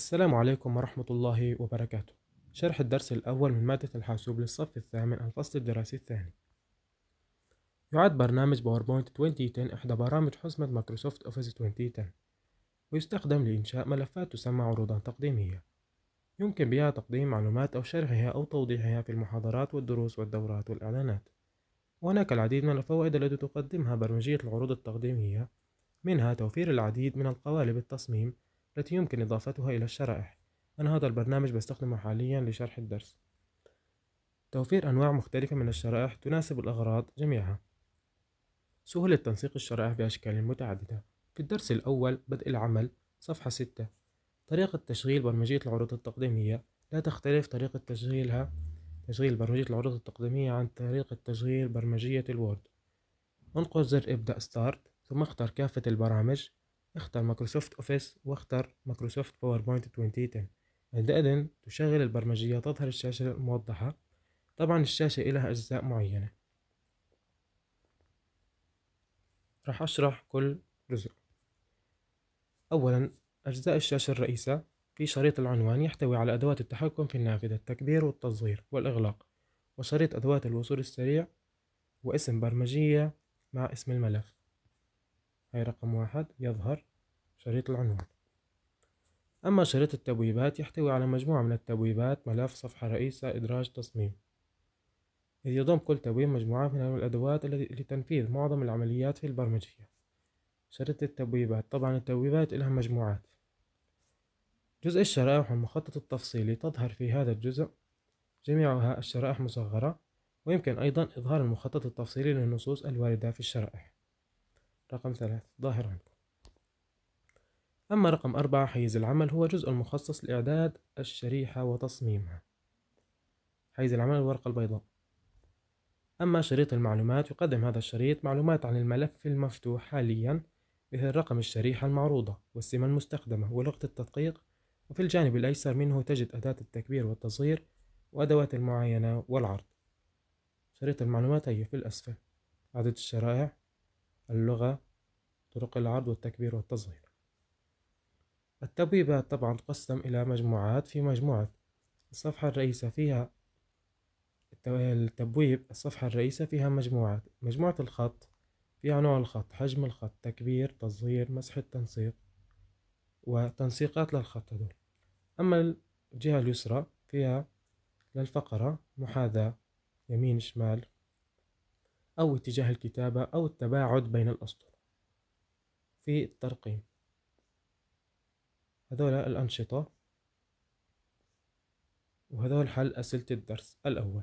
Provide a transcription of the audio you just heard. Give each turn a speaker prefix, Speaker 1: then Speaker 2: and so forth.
Speaker 1: السلام عليكم ورحمة الله وبركاته شرح الدرس الأول من مادة الحاسوب للصف الثامن الفصل الدراسي الثاني يعد برنامج باوربوينت 2010 إحدى برامج حزمة مايكروسوفت أوفيس 2010 ويستخدم لإنشاء ملفات تسمى عروضا تقديمية يمكن بها تقديم معلومات أو شرحها أو توضيحها في المحاضرات والدروس والدورات والإعلانات وهناك العديد من الفوائد التي تقدمها برمجية العروض التقديمية منها توفير العديد من القوالب التصميم التي يمكن إضافتها إلى الشرائح أنا هذا البرنامج بستخدمه حاليا لشرح الدرس توفير أنواع مختلفة من الشرائح تناسب الأغراض جميعها سهولة تنسيق الشرائح بأشكال متعددة في الدرس الأول بدء العمل صفحة 6 طريقة تشغيل برمجية العروض التقديمية لا تختلف طريقة تشغيلها تشغيل برمجية العروض التقديمية عن طريقة تشغيل برمجية الوورد انقر زر ابدأ ستارت ثم اختر كافة البرامج اختر مايكروسوفت أوفيس واختر مايكروسوفت باوربوينت 2010 عند إذن تشغل البرمجية تظهر الشاشة الموضحة طبعا الشاشة لها أجزاء معينة راح أشرح كل جزء أولا أجزاء الشاشة الرئيسة في شريط العنوان يحتوي على أدوات التحكم في النافذة التكبير والتصغير والإغلاق وشريط أدوات الوصول السريع واسم برمجية مع اسم الملف هاي رقم واحد يظهر شريط العنوان أما شريط التبويبات يحتوي على مجموعة من التبويبات ملف صفحة رئيسة إدراج تصميم إذ يضم كل تبويب مجموعة من الأدوات لتنفيذ معظم العمليات في البرمجية شريط التبويبات طبعا التبويبات لها مجموعات جزء الشرائح والمخطط التفصيلي تظهر في هذا الجزء جميعها الشرائح مصغرة ويمكن أيضا إظهار المخطط التفصيلي للنصوص الواردة في الشرائح رقم ثلاث ظاهر عندكم أما رقم أربعة حيز العمل هو جزء مخصص لإعداد الشريحة وتصميمها حيز العمل الورقة البيضاء أما شريط المعلومات يقدم هذا الشريط معلومات عن الملف المفتوح حاليا مثل رقم الشريحة المعروضة والسمة المستخدمة ولغة التدقيق وفي الجانب الأيسر منه تجد أداة التكبير والتصغير وأدوات المعاينة والعرض شريط المعلومات هي في الأسفل عدد الشرائح اللغة طرق العرض والتكبير والتصغير التبويبات طبعا تقسم إلى مجموعات في مجموعة الصفحة الرئيسة فيها التبويب الصفحة الرئيسة فيها مجموعات مجموعة الخط فيها نوع الخط حجم الخط تكبير تصغير مسح التنسيق وتنسيقات للخط هذول أما الجهة اليسرى فيها للفقرة محاذاة يمين شمال أو اتجاه الكتابة أو التباعد بين الأسطر في الترقيم هذول الأنشطة وهذول حل أسئلة الدرس الأول